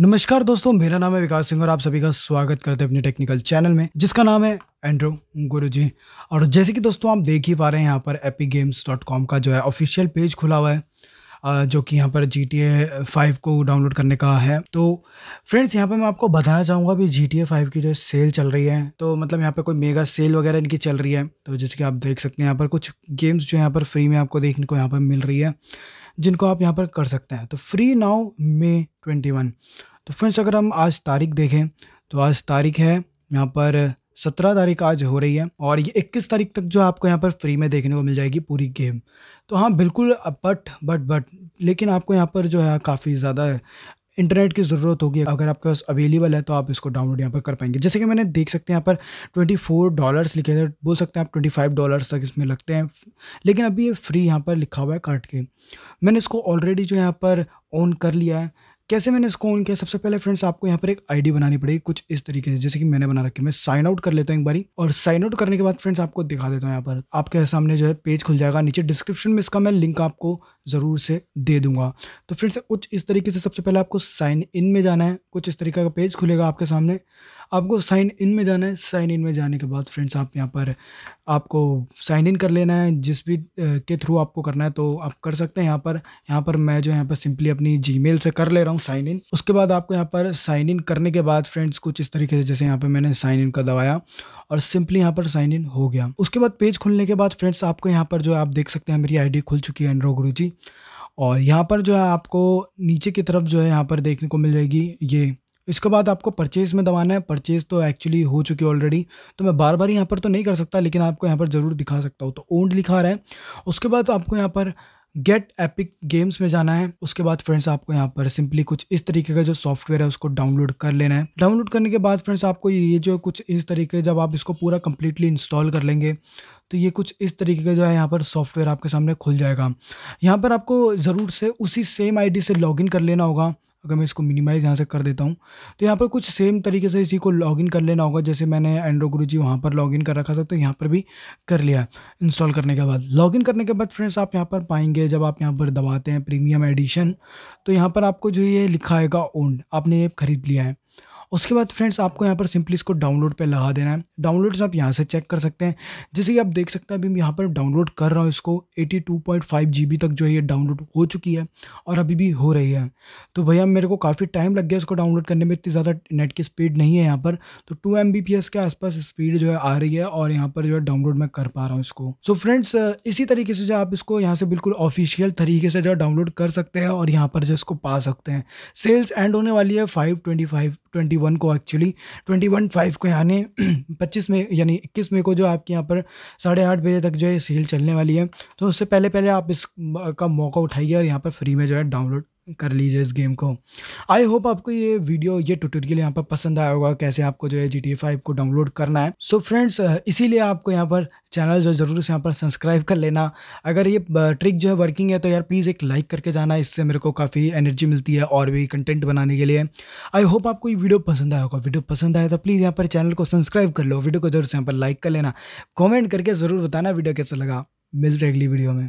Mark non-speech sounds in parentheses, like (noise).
नमस्कार दोस्तों मेरा नाम है विकास सिंह और आप सभी का स्वागत करते हैं अपने टेक्निकल चैनल में जिसका नाम है एंड्रो गुरु जी और जैसे कि दोस्तों आप देख ही पा रहे हैं यहाँ पर एपी का जो है ऑफिशियल पेज खुला हुआ है जो कि यहाँ पर जी टी ए फाइव को डाउनलोड करने का है तो फ्रेंड्स यहाँ पर मैं आपको बताना चाहूँगा भी जी टी ए फाइव की जो सेल चल रही है तो मतलब यहाँ पर कोई मेगा सेल वगैरह इनकी चल रही है तो जैसे कि आप देख सकते हैं यहाँ पर कुछ गेम्स जो यहाँ पर फ्री में आपको देखने को यहाँ पर मिल रही है जिनको आप यहाँ पर कर सकते हैं तो free now May twenty one तो फ्रेंड्स अगर हम आज तारीख देखें तो आज तारीख है यहाँ पर सत्रह तारीख आज हो रही है और ये इक्कीस तारीख तक जो आपको यहाँ पर फ्री में देखने को मिल जाएगी पूरी गेम तो हाँ बिल्कुल बट बट बट लेकिन आपको यहाँ पर जो है काफ़ी ज़्यादा इंटरनेट की ज़रूरत होगी अगर आपके पास अवेलेबल है तो आप इसको डाउनलोड यहाँ पर कर पाएंगे जैसे कि मैंने देख सकते हैं यहाँ पर ट्वेंटी फोर डॉलर्स लिखे थे बोल सकते हैं आप ट्वेंटी फाइव डॉलर्स तक इसमें लगते हैं लेकिन अभी ये फ्री यहाँ पर लिखा हुआ है काट के मैंने इसको ऑलरेडी जो यहाँ पर ऑन कर लिया है कैसे मैंने इसको ऑन किया सबसे पहले फ्रेंड्स आपको यहाँ पर एक आईडी बनानी पड़ेगी कुछ इस तरीके से जैसे कि मैंने बना रखी मैं साइन आउट कर लेता हूँ एक बारी और साइन आउट करने के बाद फ्रेंड्स आपको दिखा देता हूँ यहाँ पर आपके सामने जो है पेज खुल जाएगा नीचे डिस्क्रिप्शन में इसका मैं लिंक आपको जरूर से दे दूंगा तो फ्रेंड्स कुछ इस तरीके से सबसे पहले आपको साइन इन में जाना है कुछ इस तरीके का पेज खुलेगा आपके सामने आपको साइन इन में जाना है साइन इन में जाने के बाद फ्रेंड्स आप यहाँ पर आपको साइन इन कर लेना है जिस भी के थ्रू आपको करना है तो आप कर सकते हैं यहाँ पर यहाँ पर मैं जो यहाँ पर सिंपली अपनी जी से कर ले रहा हूँ साइन इन उसके बाद आपको यहाँ पर साइन इन करने के बाद फ्रेंड्स कुछ इस तरीके से जैसे यहाँ पर मैंने साइन इन का दवाया और सिंपली यहाँ पर साइन इन हो गया उसके बाद पेज खुलने के बाद फ्रेंड्स आपको यहाँ पर जो आप देख सकते हैं मेरी आई खुल चुकी है एंड्रो गुरु और यहाँ पर जो है आपको नीचे की तरफ जो है यहाँ पर देखने को मिल जाएगी ये इसके बाद आपको परचेज़ में दबाना है परचेज़ तो एक्चुअली हो चुकी है ऑलरेडी तो मैं बार बार यहाँ पर तो नहीं कर सकता लेकिन आपको यहाँ पर ज़रूर दिखा सकता हूँ तो ओन्ड लिखा रहा है उसके बाद आपको यहाँ पर गेट एपिक गेम्स में जाना है उसके बाद फ्रेंड्स आपको यहाँ पर सिंपली कुछ इस तरीके का जो सॉफ्टवेयर है उसको डाउनलोड कर लेना है डाउनलोड करने के बाद फ्रेंड्स आपको ये जो कुछ इस तरीके जब आप इसको पूरा कम्प्लीटली इंस्टॉल कर लेंगे तो ये कुछ इस तरीके का जो है यहाँ पर सॉफ्टवेयर आपके सामने खुल जाएगा यहाँ पर आपको ज़रूर से उसी सेम आई से लॉगिन कर लेना होगा अगर मैं इसको मिनिमाइज़ यहाँ से कर देता हूँ तो यहाँ पर कुछ सेम तरीके से इसी को लॉगिन कर लेना होगा जैसे मैंने एंड्रो गुरु जी वहाँ पर लॉगिन कर रखा था तो यहाँ पर भी कर लिया इंस्टॉल करने के बाद लॉगिन करने के बाद फ्रेंड्स आप यहाँ पर पाएंगे जब आप यहाँ पर दबाते हैं प्रीमियम एडिशन तो यहाँ पर आपको जो ये लिखा आएगा ओन आपने ये ख़रीद लिया है उसके बाद फ्रेंड्स आपको यहाँ पर सिंपली इसको डाउनलोड पे लगा देना है डाउनलोड्स आप यहाँ से चेक कर सकते हैं जैसे कि आप देख सकते हैं अभी मैं यहाँ पर डाउनलोड कर रहा हूँ इसको eighty two point five G B तक जो है ये डाउनलोड हो चुकी है और अभी भी हो रही है तो भैया मेरे को काफ़ी टाइम लग गया इसको डाउनलोड करने में इतनी ज़्यादा नेट की स्पीड नहीं है यहाँ पर तो two M B P S के आसपास स्पीड जो है आ रही है और यहाँ पर जो है डाउनलोड मैं कर पा रहा हूँ इसको सो फ्रेंड्स इसी तरीके से जो आप इसको यहाँ से बिल्कुल ऑफिशियल तरीके से जो डाउनलोड कर सकते हैं और यहाँ पर जो इसको पा सकते हैं सेल्स एंड होने वाली है five twenty five twenty one को एक्चुअली ट्वेंटी वन फाइव को यानी (clears throat) पच्चीस में यानी इक्कीस में को जो आपके यहाँ पर साढ़े आठ बजे तक जो है सेल चलने वाली है तो उससे पहले पहले आप इस का मौका उठाइए और यहाँ पर फ्री में जो है डाउनलोड कर लीजिए इस गेम को आई होप आपको ये वीडियो ये ट्यूटोरियल यहाँ पर पसंद आया होगा कैसे आपको जो है जी टी फाइव को डाउनलोड करना है सो so फ्रेंड्स इसीलिए आपको यहाँ पर चैनल जो जरूर से यहाँ पर सब्सक्राइब कर लेना अगर ये ट्रिक जो है वर्किंग है तो यार प्लीज़ एक लाइक करके जाना इससे मेरे को काफ़ी एनर्जी मिलती है और भी कंटेंट बनाने के लिए आई होप आपको ये वीडियो पसंद आया होगा वीडियो पसंद आया तो प्लीज़ यहाँ पर चैनल को सब्सक्राइब कर लो वीडियो को जरूर से यहाँ पर लाइक कर लेना कॉमेंट करके ज़रूर बताना वीडियो कैसा लगा मिलते अगली वीडियो में